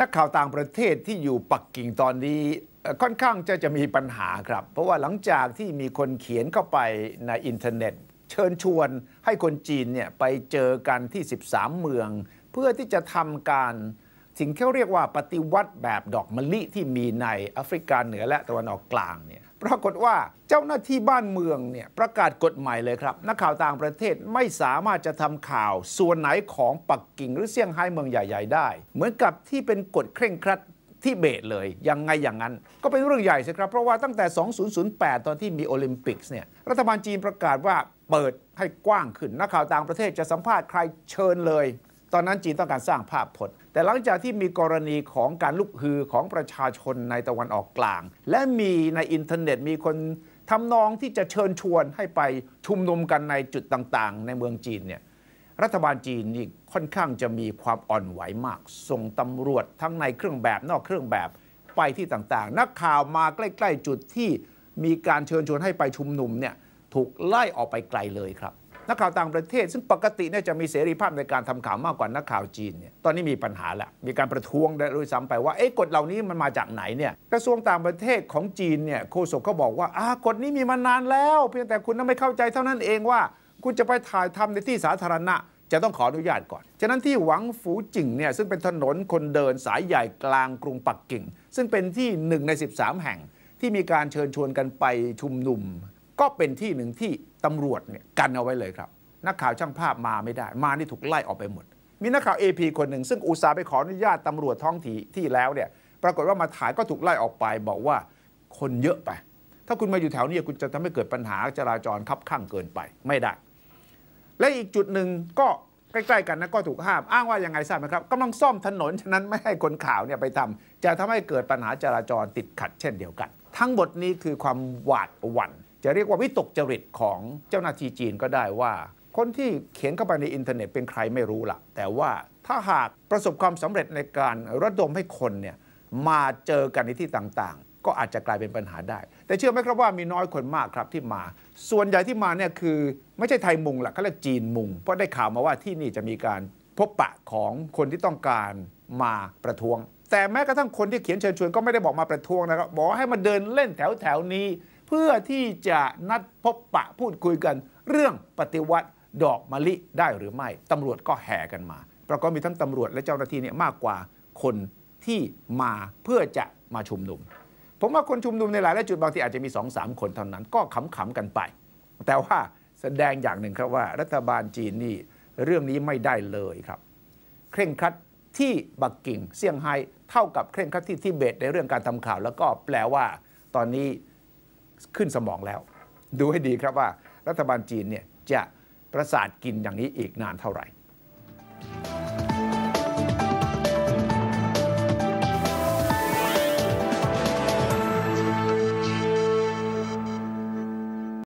นักข่าวต่างประเทศที่อยู่ปักกิ่งตอนนี้ ค่อนข้างจะจะมีปัญหาครับ เพราะว่าหลังจากที่มีคนเขียนเข้าไปในอินเทอร์เน็ต เชิญชวนให้คนจีนเนี่ยไปเจอกันที่ 13 เมือง เพื่อที่จะทำการ สิ่งที่เรียกว่าปฏิวัติแบบดอกมะลิที่มีในแอฟริกาเหนือและตะวันออกกลางเนี่ยปรากฏว่าเจ้าหน้าที่บ้านเมืองเนี่ย ประกาศกฎใหม่เลยครับ นักข่าวต่างประเทศไม่สามารถจะทำข่าวส่วนไหนของปักกิ่งหรือเซี่ยงไฮ้เมืองใหญ่ๆได้ เหมือนกับที่เป็นกฎเคร่งครัดที่เบตเลย ยังไงอย่างนั้น ก็เป็นเรื่องใหญ่สิครับ เพราะว่าตั้งแต่ 2008 ตอนที่มีโอลิมปิกเนี่ย รัฐบาลจีนประกาศว่าเปิดให้กว้างขึ้นนักข่าวต่างประเทศจะสัมภาษณ์ใครเชิญเลยตอนนั้นจีนต้องการสร้างภาพพจน์แต่หลังจากที่มีกรณีของการลุกฮือของประชาชนในตะวันออกกลาง และมีในอินเทอร์เน็ตมีคนทำนองที่จะเชิญชวนให้ไปชุมนุมกันในจุดต่างๆ ในเมืองจีนเนี่ยรัฐบาลจีนนี่ค่อนข้างจะมีความอ่อนไหวมาก ส่งตำรวจทั้งในเครื่องแบบนอกเครื่องแบบไปที่ต่างๆ นักข่าวมาใกล้ ๆ จุดที่ มีการเชิญชวนให้ไปชุมนุมเนี่ยถูกไล่ออกไปไกลเลยครับนักข่าวต่างประเทศซึ่งปกติเนี่ยจะมีเสรีภาพในการทำข่าวมากกว่านักข่าวจีนเนี่ยตอนนี้มีปัญหาละมีการประท้วงดู้้ซ้าไปว่าเอ๊ะกฎเหล่านี้มันมาจากไหนเนี่ยกระทรวงต่างประเทศของจีนเนี่ยโฆษกเขาบอกว่าอ่ากฎนี้มีมานานแล้ว เพียงแต่คุณไม่เข้าใจเท่านั้นเองว่า คุณจะไปถ่ายทำในที่สาธารณะ จะต้องขออนุญาตก่อนฉะนั้นที่หวังฝูจิ่งเนี่ยซึ่งเป็นถนนคนเดินสายใหญ่กลางกรุงปักกิ่ง ซึ่งเป็นที่1ใน 13 แห่ง ที่มีการเชิญชวนกันไปชุมนุมก็เป็นที่หนึ่งที่ตำรวจเนี่ยกันเอาไว้เลยครับ นักข่าวช่างภาพมาไม่ได้ มานี่ถูกไล่ออกไปหมด มีนักข่าวเพีคนหนึ่งซึ่งอุตส่าห์ไปขออนุญาตตำรวจท้องถิ่ที่แล้วเนี่ย ปรากฏว่ามาถ่ายก็ถูกไล่ออกไปบอกว่าคนเยอะไป ถ้าคุณมาอยู่แถวนี้คุณจะทำให้เกิดปัญหาจราจรคับข้างเกินไปไม่ได้ และอีกจุดหนึ่งก็ใกล้ๆกันนะก็ถูกห้าม อ้างว่ายังไงทราบไหมครับกำลังซ่อมถนนฉะนั้นไม่ให้คนข่าวเนี่ยไปทำ จะทำให้เกิดปัญหาจราจรติดขัด เช่นเดียวกัน ทั้งหมดนี้คือความหวาดหวั่นจะเรียกว่าวิตกจริตของเจ้าหน้าที่จีนก็ได้ว่า คนที่เขียนเข้าไปในอินเทอร์เน็ต เป็นใครไม่รู้ละแต่ว่าถ้าหากประสบความสำเร็จในการระดมให้คนเนี่ยมาเจอกันในที่ต่างๆ ก็อาจจะกลายเป็นปัญหาได้ แต่เชื่อไหมครับว่ามีน้อยคนมากครับที่มา ส่วนใหญ่ที่มาเนี่ยคือไม่ใช่ไทยมุงหละเขาเรียกจีนมุงเพราะได้ข่าวมาว่าที่นี่จะมีการพบปะของคนที่ต้องการมาประท้วง แต่แม้กระทั่งคนที่เขียนเชิญชวนก็ไม่ได้บอกมาประท้วงนะครับบอกให้มาเดินเล่นแถวแถวนี้เพื่อที่จะนัดพบปะพูดคุยกัน เรื่องปฏิวัติดอกมะลิได้หรือไม่ ตำรวจก็แห่กันมาประกอบมีทั้งตำรวจและเจ้าหน้าที่เนี่ยมากกว่า คนที่มาเพื่อจะมาชุมนุม ผมว่าคนชุมนุมในหลายและจุดบางทีอาจจะมี2อสาคนเท่านั้น ก็ขำๆกันไป แต่ว่าแสดงอย่างหนึ่งครับว่ารัฐบาลจีนนี่เรื่องนี้ไม่ได้เลยครับ เคร่งครัดที่บักกิ่งเซี่ยงไฮ้เท่ากับเคร่งครัดที่ทิเบตในเรื่องการทำข่าว แล้วก็แปลว่าตอนนี้ขึ้นสมองแล้ว ดูให้ดีครับว่า รัฐบาลจีนเนี่ย จะประสาทกินอย่างนี้อีกนานเท่าไหร่